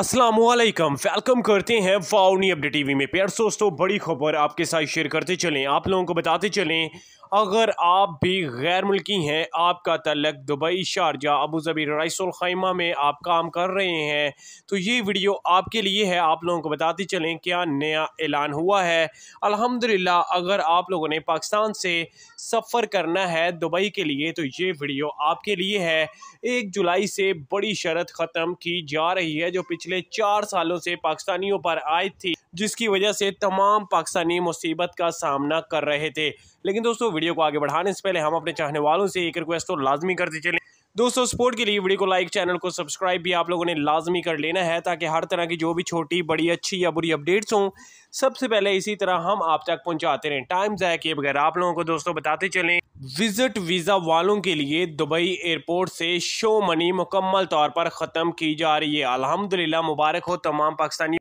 Aslam welcome करते हैं फाउनी update TV में प्यार दोस्तों बड़ी खबर आपके साथ शेयर करते चलें आप लोगों को बताते चलें अगर आप भी गैर मुल्की हैं आपका तलक दुबई शारजा अबूजबी रईसुलखैमा में आप काम कर रहे हैं तो ये वीडियो आपके लिए है आप लोगों को बताते चलें क्या नया ऐलान हुआ है अल्हम्दुलिल्लाह अगर आप लोगों ने पाकिस्तान से सफ़र करना है दुबई के लिए तो ये वीडियो आपके लिए है एक जुलाई से बड़ी शरत ख़त्म की जा रही है जो पिछले चार सालों से पाकिस्तानियों पर आई थी जिसकी वजह से तमाम पाकिस्तानी मुसीबत का सामना कर रहे थे लेकिन दोस्तों वीडियो को आगे बढ़ाने से पहले हम अपने चाहने वालों से एक रिक्वेस्ट तो लाजमी करते चले दोस्तों सपोर्ट के लिए वीडियो को लाइक चैनल को सब्सक्राइब भी आप लोगों ने लाजमी कर लेना है ताकि हर तरह की जो भी छोटी बड़ी अच्छी या बुरी अपडेट्स हों सबसे पहले इसी तरह हम आप तक पहुंचाते रहें टाइम जाए किए बगैर आप लोगों को दोस्तों बताते चलें विजिट वीज़ा वालों के लिए दुबई एयरपोर्ट से शो मनी मुकम्मल तौर पर ख़त्म की जा रही है अलहमदिल्ला मुबारक हो तमाम पाकिस्तानी